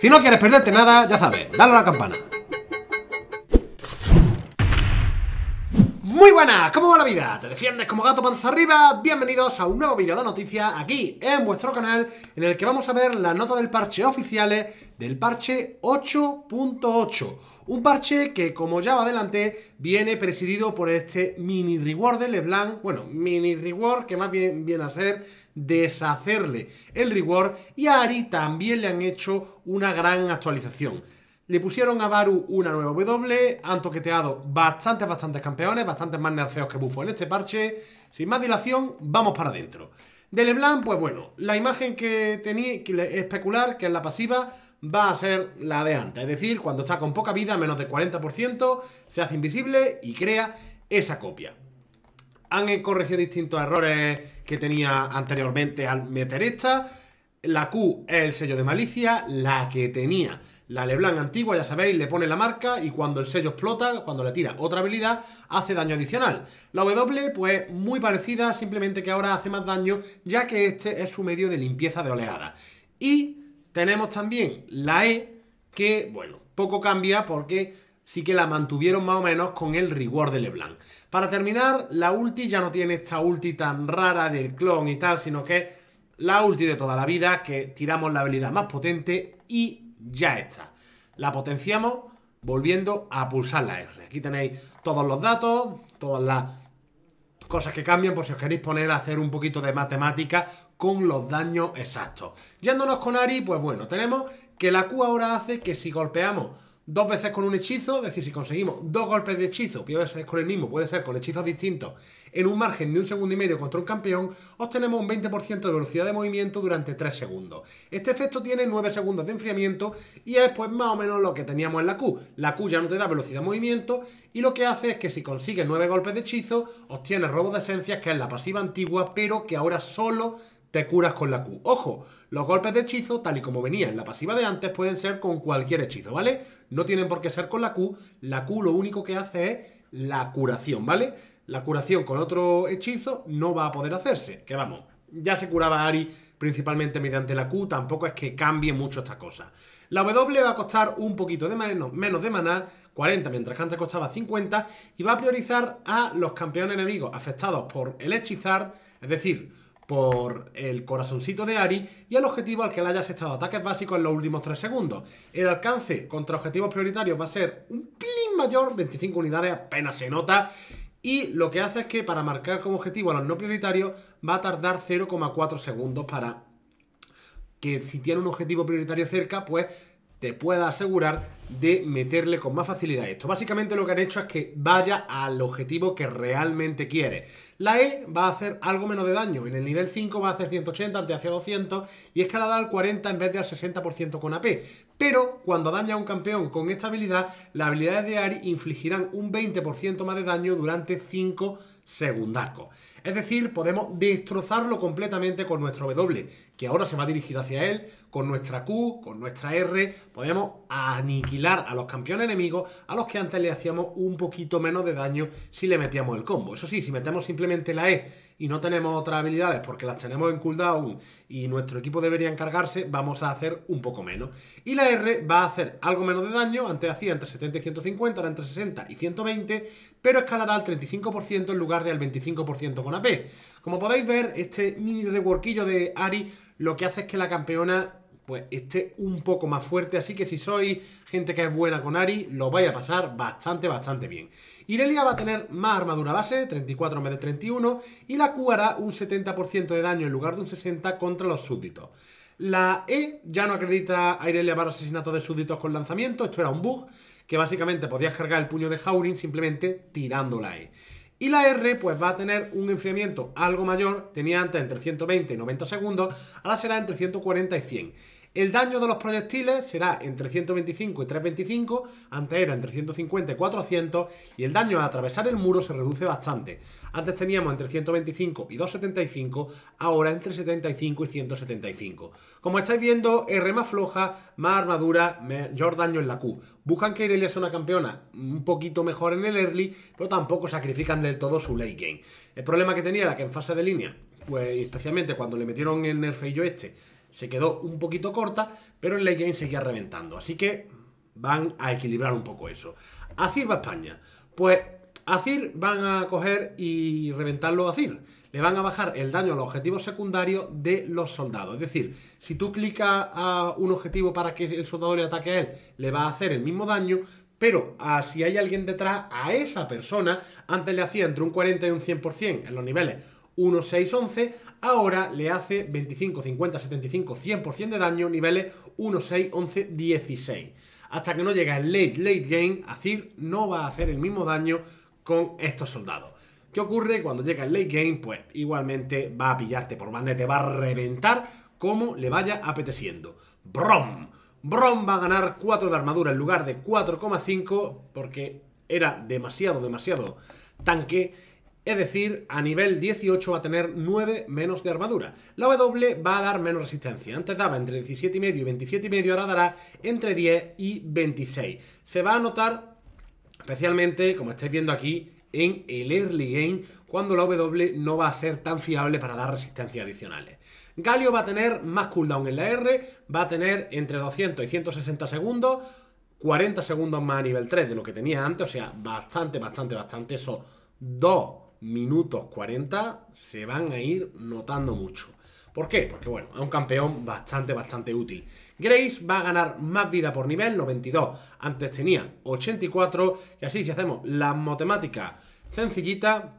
Si no quieres perderte nada, ya sabes, dale a la campana. buenas, ¿cómo va la vida? ¿Te defiendes como gato panza arriba? Bienvenidos a un nuevo vídeo de noticias aquí en vuestro canal en el que vamos a ver la nota del parche oficiales del parche 8.8 un parche que como ya va adelante viene presidido por este mini reward de Leblanc, bueno, mini reward que más bien viene a ser deshacerle el reward y a Ari también le han hecho una gran actualización le pusieron a Baru una nueva W, han toqueteado bastantes, bastantes campeones, bastantes más nerfeos que Bufo en este parche. Sin más dilación, vamos para adentro. De Leblanc, pues bueno, la imagen que tenía que especular, que es la pasiva, va a ser la de antes. Es decir, cuando está con poca vida, menos de 40%, se hace invisible y crea esa copia. Han corregido distintos errores que tenía anteriormente al meter esta. La Q es el sello de malicia, la que tenía. La Leblanc antigua, ya sabéis, le pone la marca y cuando el sello explota, cuando le tira otra habilidad, hace daño adicional. La W, pues muy parecida, simplemente que ahora hace más daño, ya que este es su medio de limpieza de oleada. Y tenemos también la E, que, bueno, poco cambia porque sí que la mantuvieron más o menos con el reward de LeBlanc. Para terminar, la ulti ya no tiene esta ulti tan rara del clon y tal, sino que la ulti de toda la vida, que tiramos la habilidad más potente y ya está. La potenciamos volviendo a pulsar la R. Aquí tenéis todos los datos, todas las cosas que cambian por si os queréis poner a hacer un poquito de matemática con los daños exactos. Yéndonos con Ari, pues bueno, tenemos que la Q ahora hace que si golpeamos dos veces con un hechizo, es decir, si conseguimos dos golpes de hechizo, puede ser con el mismo, puede ser con hechizos distintos, en un margen de un segundo y medio contra un campeón, obtenemos un 20% de velocidad de movimiento durante 3 segundos. Este efecto tiene 9 segundos de enfriamiento y es pues más o menos lo que teníamos en la Q. La Q ya no te da velocidad de movimiento y lo que hace es que si consigues 9 golpes de hechizo, obtienes robo de esencias, que es la pasiva antigua, pero que ahora solo te curas con la Q. Ojo, los golpes de hechizo, tal y como venía en la pasiva de antes, pueden ser con cualquier hechizo, ¿vale? No tienen por qué ser con la Q. La Q lo único que hace es la curación, ¿vale? La curación con otro hechizo no va a poder hacerse. Que vamos, ya se curaba Ari principalmente mediante la Q, tampoco es que cambie mucho esta cosa. La W va a costar un poquito de menos, menos de maná, 40 mientras que antes costaba 50, y va a priorizar a los campeones enemigos afectados por el hechizar, es decir, por el corazoncito de Ari y el objetivo al que le hayas estado ataques básicos en los últimos 3 segundos. El alcance contra objetivos prioritarios va a ser un pin mayor, 25 unidades apenas se nota, y lo que hace es que para marcar como objetivo a los no prioritarios va a tardar 0,4 segundos para que si tiene un objetivo prioritario cerca, pues te pueda asegurar de meterle con más facilidad esto. Básicamente lo que han hecho es que vaya al objetivo que realmente quiere. La E va a hacer algo menos de daño. En el nivel 5 va a hacer 180 antes hacia 200 y da al 40 en vez de al 60% con AP. Pero cuando daña a un campeón con esta habilidad, las habilidades de Ari infligirán un 20% más de daño durante 5 segundos. Es decir, podemos destrozarlo completamente con nuestro W, que ahora se va a dirigir hacia él, con nuestra Q, con nuestra R, podemos aniquilar a los campeones enemigos a los que antes le hacíamos un poquito menos de daño si le metíamos el combo. Eso sí, si metemos simplemente la E y no tenemos otras habilidades porque las tenemos en cooldown y nuestro equipo debería encargarse, vamos a hacer un poco menos. Y la R va a hacer algo menos de daño, antes hacía entre 70 y 150, ahora entre 60 y 120, pero escalará al 35% en lugar del 25% con AP. Como podéis ver, este mini reworkillo de Ari lo que hace es que la campeona pues esté un poco más fuerte. Así que si sois gente que es buena con Ari, lo vais a pasar bastante, bastante bien. Irelia va a tener más armadura base, 34 en vez de 31, y la Q hará un 70% de daño en lugar de un 60% contra los súbditos. La E ya no acredita a Irelia para asesinatos de súbditos con lanzamiento, esto era un bug, que básicamente podías cargar el puño de Haurin. simplemente tirando la E. Y la R pues va a tener un enfriamiento algo mayor, tenía antes entre 120 y 90 segundos, ahora será entre 140 y 100. El daño de los proyectiles será entre 125 y 325, antes era entre 150 y 400, y el daño al atravesar el muro se reduce bastante. Antes teníamos entre 125 y 275, ahora entre 75 y 175. Como estáis viendo, R más floja, más armadura, mayor daño en la Q. Buscan que Irelia sea una campeona un poquito mejor en el early, pero tampoco sacrifican del todo su late game. El problema que tenía era que en fase de línea, pues especialmente cuando le metieron el nerfeillo este, se quedó un poquito corta, pero el late game seguía reventando. Así que van a equilibrar un poco eso. Azir va a España. Pues Azir van a coger y reventarlo a Azir. Le van a bajar el daño al objetivo secundario de los soldados. Es decir, si tú clicas a un objetivo para que el soldado le ataque a él, le va a hacer el mismo daño, pero ah, si hay alguien detrás, a esa persona, antes le hacía entre un 40 y un 100% en los niveles 1, 6, 11, ahora le hace 25, 50, 75, 100% de daño, niveles 1, 6, 11, 16. Hasta que no llega el late, late game, Azir no va a hacer el mismo daño con estos soldados. ¿Qué ocurre? Cuando llega el late game, pues igualmente va a pillarte por banda te va a reventar como le vaya apeteciendo. ¡Brom! Brom va a ganar 4 de armadura en lugar de 4,5 porque era demasiado, demasiado tanque es decir, a nivel 18 va a tener 9 menos de armadura. La W va a dar menos resistencia. Antes daba entre 17,5 y 27,5, ahora dará entre 10 y 26. Se va a notar especialmente, como estáis viendo aquí, en el early game cuando la W no va a ser tan fiable para dar resistencia adicionales. Galio va a tener más cooldown en la R, va a tener entre 200 y 160 segundos, 40 segundos más a nivel 3 de lo que tenía antes, o sea, bastante, bastante, bastante, eso, 2 minutos 40 se van a ir notando mucho. ¿Por qué? Porque bueno, es un campeón bastante, bastante útil. Grace va a ganar más vida por nivel, 92. Antes tenía 84. Y así si hacemos la matemática sencillita,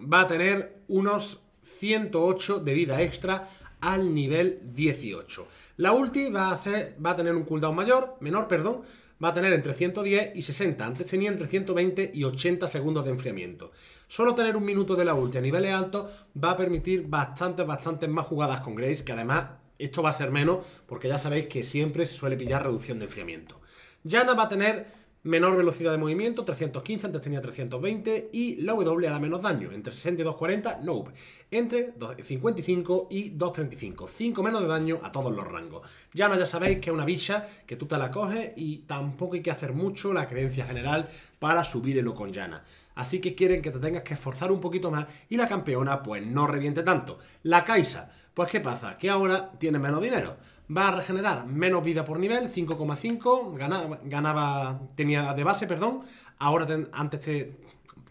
va a tener unos 108 de vida extra al nivel 18. La ulti va a, hacer, va a tener un cooldown mayor, menor, perdón, va a tener entre 110 y 60. Antes tenía entre 120 y 80 segundos de enfriamiento. Solo tener un minuto de la ulti a niveles altos va a permitir bastantes, bastantes más jugadas con Grace, que además esto va a ser menos, porque ya sabéis que siempre se suele pillar reducción de enfriamiento. Yana va a tener menor velocidad de movimiento, 315, antes tenía 320, y la W hará menos daño, entre 60 y 240, nope, entre 55 y 235, 5 menos de daño a todos los rangos. no ya sabéis que es una bicha que tú te la coges y tampoco hay que hacer mucho la creencia general para subir el con Yana. Así que quieren que te tengas que esforzar un poquito más y la campeona pues no reviente tanto. La Caixa, pues ¿qué pasa? Que ahora tiene menos dinero. Va a regenerar menos vida por nivel, 5,5, ganaba, tenía de base, perdón. Ahora antes te,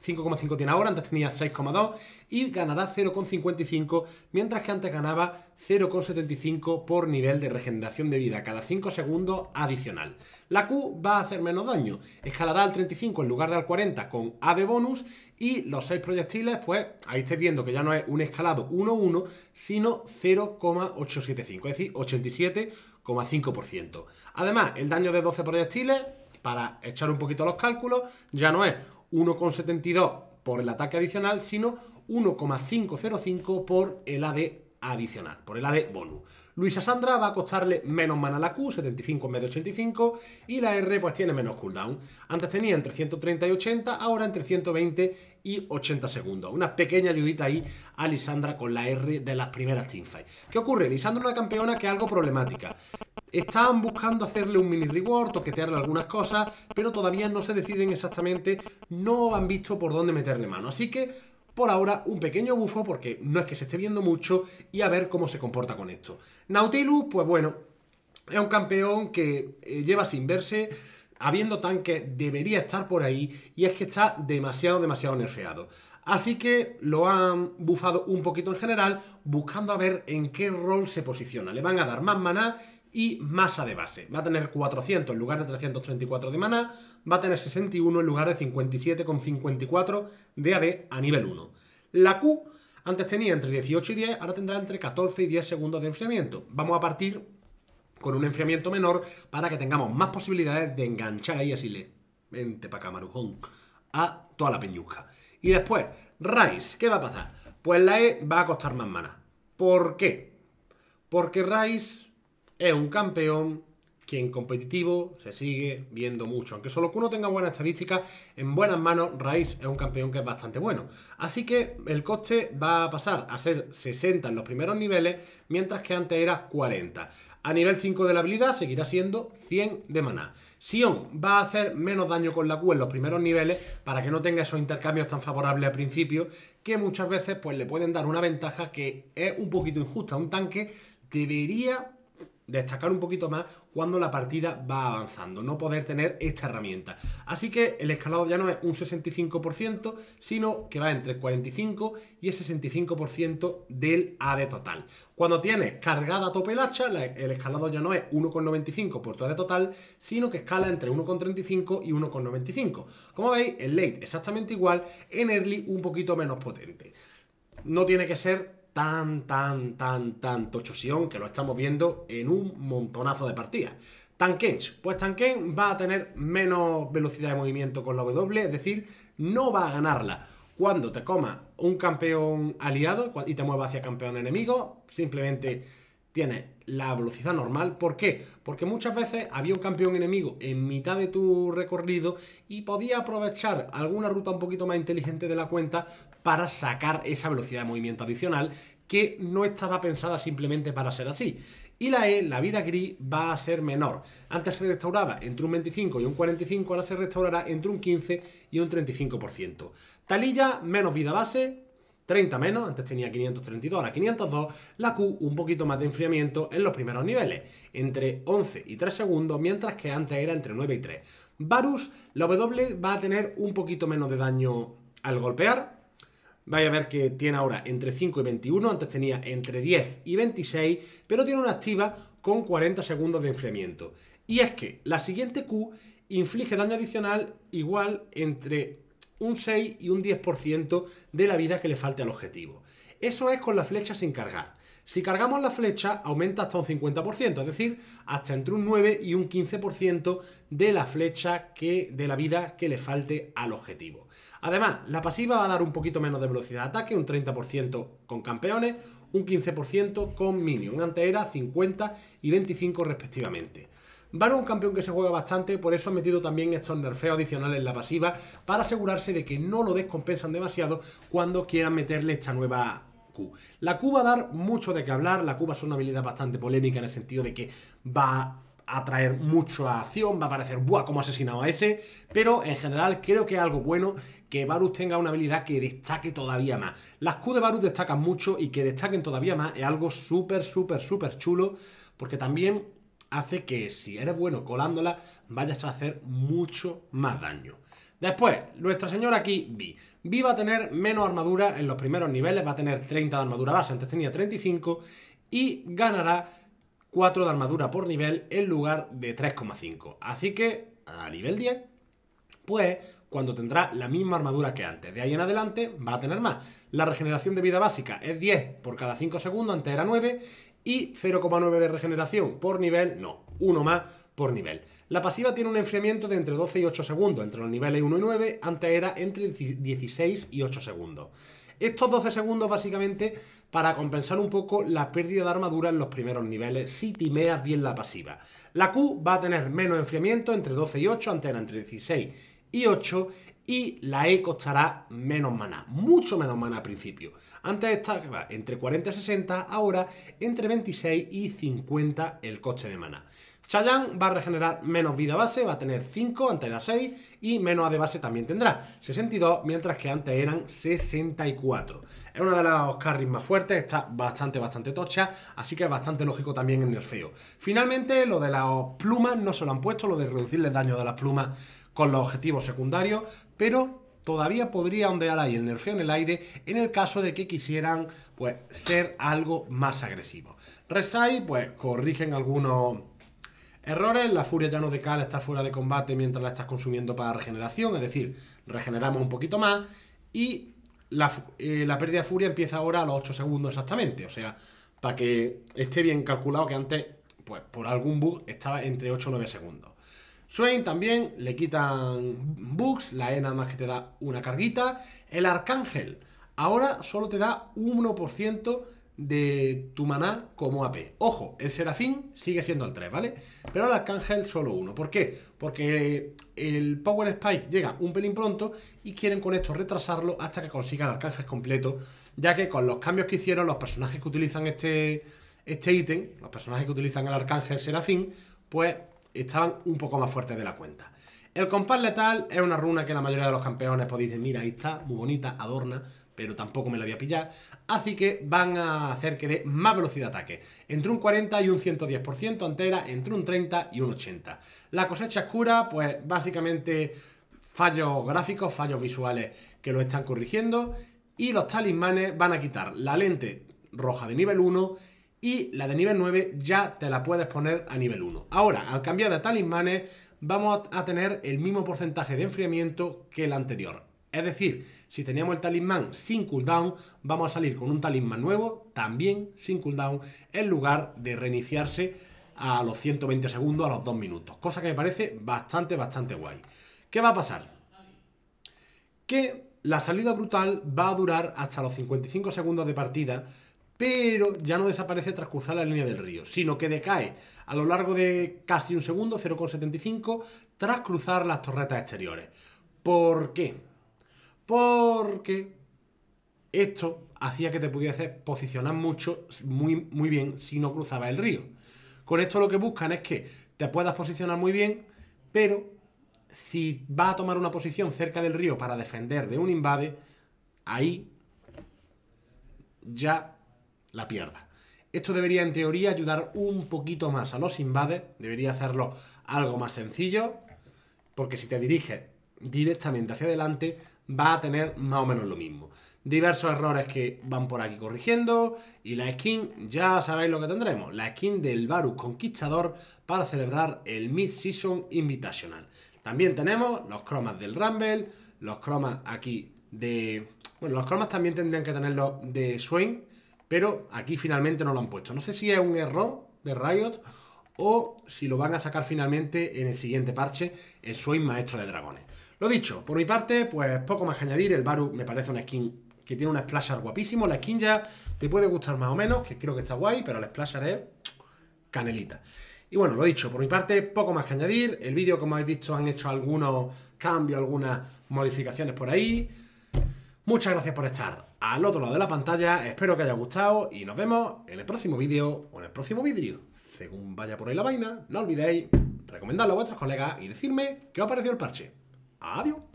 5,5 tiene ahora, antes tenía 6,2 y ganará 0,55, mientras que antes ganaba 0,75 por nivel de regeneración de vida, cada 5 segundos adicional. La Q va a hacer menos daño, escalará al 35 en lugar de al 40 con A de bonus y los 6 proyectiles, pues ahí estáis viendo que ya no es un escalado 1-1, sino 0,875, es decir, 87,5%. Además, el daño de 12 proyectiles, para echar un poquito los cálculos, ya no es 1,72 por el ataque adicional, sino 1,505 por el AD adicional, por el AD bonus. Luisa Sandra va a costarle menos mana la Q, 75 en vez de 85, y la R pues tiene menos cooldown. Antes tenía entre 130 y 80, ahora entre 120 y 80 segundos. Una pequeña ayudita ahí a Lisandra con la R de las primeras teamfights. ¿Qué ocurre? Lisandra es una campeona que es algo problemática. Están buscando hacerle un mini reward, toquetearle algunas cosas, pero todavía no se deciden exactamente, no han visto por dónde meterle mano. Así que por ahora, un pequeño bufo porque no es que se esté viendo mucho y a ver cómo se comporta con esto. Nautilus, pues bueno, es un campeón que eh, lleva sin verse habiendo tanque debería estar por ahí y es que está demasiado, demasiado nerfeado. Así que lo han bufado un poquito en general, buscando a ver en qué rol se posiciona. Le van a dar más maná y masa de base. Va a tener 400 en lugar de 334 de mana va a tener 61 en lugar de 57,54 de AD a nivel 1. La Q antes tenía entre 18 y 10, ahora tendrá entre 14 y 10 segundos de enfriamiento. Vamos a partir con un enfriamiento menor para que tengamos más posibilidades de enganchar ahí así le... Vente para acá, marujón. A toda la peñuja. Y después, Rice, ¿qué va a pasar? Pues la E va a costar más mana. ¿Por qué? Porque Rice es un campeón quien competitivo se sigue viendo mucho. Aunque solo que uno tenga buenas estadísticas, en buenas manos Rice es un campeón que es bastante bueno. Así que el coste va a pasar a ser 60 en los primeros niveles, mientras que antes era 40. A nivel 5 de la habilidad seguirá siendo 100 de maná. Sion va a hacer menos daño con la Q en los primeros niveles para que no tenga esos intercambios tan favorables al principio que muchas veces pues, le pueden dar una ventaja que es un poquito injusta. Un tanque debería destacar un poquito más cuando la partida va avanzando, no poder tener esta herramienta. Así que el escalado ya no es un 65%, sino que va entre el 45 y el 65% del AD total. Cuando tienes cargada a tope el hacha, el escalado ya no es 1,95 por tu AD total, sino que escala entre 1,35 y 1,95. Como veis, el late exactamente igual, en early un poquito menos potente. No tiene que ser tan, tan, tan, tan tochosión que lo estamos viendo en un montonazo de partidas. Tankens, pues Tanken va a tener menos velocidad de movimiento con la W, es decir, no va a ganarla. Cuando te coma un campeón aliado y te mueva hacia campeón enemigo, simplemente tiene la velocidad normal. ¿Por qué? Porque muchas veces había un campeón enemigo en mitad de tu recorrido y podía aprovechar alguna ruta un poquito más inteligente de la cuenta para sacar esa velocidad de movimiento adicional que no estaba pensada simplemente para ser así. Y la E, la vida gris, va a ser menor. Antes se restauraba entre un 25 y un 45, ahora se restaurará entre un 15 y un 35%. Talilla, menos vida base, 30 menos, antes tenía 532, ahora 502, la Q un poquito más de enfriamiento en los primeros niveles, entre 11 y 3 segundos, mientras que antes era entre 9 y 3. Varus, la W va a tener un poquito menos de daño al golpear, vais a ver que tiene ahora entre 5 y 21, antes tenía entre 10 y 26, pero tiene una activa con 40 segundos de enfriamiento. Y es que la siguiente Q inflige daño adicional igual entre un 6 y un 10% de la vida que le falte al objetivo. Eso es con la flecha sin cargar. Si cargamos la flecha, aumenta hasta un 50%, es decir, hasta entre un 9 y un 15% de la flecha que, de la vida que le falte al objetivo. Además, la pasiva va a dar un poquito menos de velocidad de ataque, un 30% con campeones, un 15% con minion. Antes era 50 y 25 respectivamente. Varo un campeón que se juega bastante, por eso ha metido también estos nerfeos adicionales en la pasiva para asegurarse de que no lo descompensan demasiado cuando quieran meterle esta nueva la Q va a dar mucho de qué hablar, la Q va a ser una habilidad bastante polémica en el sentido de que va a traer mucha acción, va a parecer, ¡buah, como asesinado a ese! Pero en general creo que es algo bueno que Varus tenga una habilidad que destaque todavía más. Las Q de Varus destacan mucho y que destaquen todavía más es algo súper, súper, súper chulo, porque también hace que si eres bueno colándola, vayas a hacer mucho más daño. Después, nuestra señora aquí, Vi. Vi va a tener menos armadura en los primeros niveles, va a tener 30 de armadura base, antes tenía 35, y ganará 4 de armadura por nivel en lugar de 3,5. Así que, a nivel 10, pues cuando tendrá la misma armadura que antes. De ahí en adelante va a tener más. La regeneración de vida básica es 10 por cada 5 segundos, antes era 9, y 0,9 de regeneración por nivel, no, uno más por nivel. La pasiva tiene un enfriamiento de entre 12 y 8 segundos, entre los niveles 1 y 9, antes era entre 16 y 8 segundos. Estos 12 segundos básicamente para compensar un poco la pérdida de armadura en los primeros niveles si timeas bien la pasiva. La Q va a tener menos enfriamiento entre 12 y 8, antes era entre 16 y 8 y la E costará menos mana mucho menos mana al principio. Antes estaba entre 40 y 60, ahora entre 26 y 50 el coste de mana Chayan va a regenerar menos vida base, va a tener 5, antes era 6, y menos A de base también tendrá, 62, mientras que antes eran 64. Es una de las carries más fuertes, está bastante, bastante tocha, así que es bastante lógico también en el feo Finalmente, lo de las plumas no se lo han puesto, lo de reducirle daño de las plumas con los objetivos secundarios, pero todavía podría ondear ahí el nerfeo en el aire en el caso de que quisieran pues ser algo más agresivo. Resai pues corrigen algunos errores, la furia no de cal está fuera de combate mientras la estás consumiendo para regeneración, es decir, regeneramos un poquito más y la, eh, pérdida de furia empieza ahora a los 8 segundos exactamente, o sea, para que esté bien calculado que antes pues por algún bug estaba entre 8 o 9 segundos. Swain también le quitan bugs, la E nada más que te da una carguita. El Arcángel ahora solo te da 1% de tu maná como AP. Ojo, el Serafín sigue siendo el 3, ¿vale? Pero el Arcángel solo 1. ¿Por qué? Porque el Power Spike llega un pelín pronto y quieren con esto retrasarlo hasta que consigan el Arcángel completo, ya que con los cambios que hicieron los personajes que utilizan este, este ítem, los personajes que utilizan el Arcángel Serafín, pues estaban un poco más fuertes de la cuenta. El compás letal es una runa que la mayoría de los campeones podéis pues decir, mira, ahí está, muy bonita, adorna, pero tampoco me la voy a pillar. Así que van a hacer que dé más velocidad de ataque, entre un 40 y un 110% entera, entre un 30 y un 80. La cosecha oscura, pues básicamente fallos gráficos, fallos visuales que lo están corrigiendo. Y los talismanes van a quitar la lente roja de nivel 1 y la de nivel 9 ya te la puedes poner a nivel 1. Ahora, al cambiar de talismanes, vamos a tener el mismo porcentaje de enfriamiento que el anterior. Es decir, si teníamos el talismán sin cooldown, vamos a salir con un talismán nuevo, también sin cooldown, en lugar de reiniciarse a los 120 segundos, a los 2 minutos. Cosa que me parece bastante, bastante guay. ¿Qué va a pasar? Que la salida brutal va a durar hasta los 55 segundos de partida, pero ya no desaparece tras cruzar la línea del río, sino que decae a lo largo de casi un segundo, 0,75, tras cruzar las torretas exteriores. ¿Por qué? Porque esto hacía que te pudiese posicionar mucho, muy, muy bien, si no cruzaba el río. Con esto lo que buscan es que te puedas posicionar muy bien, pero si vas a tomar una posición cerca del río para defender de un invade, ahí ya la pierda. Esto debería en teoría ayudar un poquito más a los invades, debería hacerlo algo más sencillo, porque si te diriges directamente hacia adelante va a tener más o menos lo mismo. Diversos errores que van por aquí corrigiendo y la skin, ya sabéis lo que tendremos, la skin del Varus Conquistador para celebrar el Mid-Season Invitational. También tenemos los cromas del Rumble, los cromas aquí de... Bueno, los cromas también tendrían que tenerlos de Swain, pero aquí finalmente no lo han puesto. No sé si es un error de Riot o si lo van a sacar finalmente en el siguiente parche, el Swain Maestro de Dragones. Lo dicho, por mi parte, pues poco más que añadir. El Baru me parece una skin que tiene un splasher guapísimo. La skin ya te puede gustar más o menos, que creo que está guay, pero el splasher es canelita. Y bueno, lo dicho, por mi parte, poco más que añadir. El vídeo, como habéis visto, han hecho algunos cambios, algunas modificaciones por ahí. Muchas gracias por estar al otro lado de la pantalla, espero que haya gustado y nos vemos en el próximo vídeo o en el próximo vídeo. Según vaya por ahí la vaina, no olvidéis recomendarlo a vuestros colegas y decirme qué os parecido el parche. Adiós.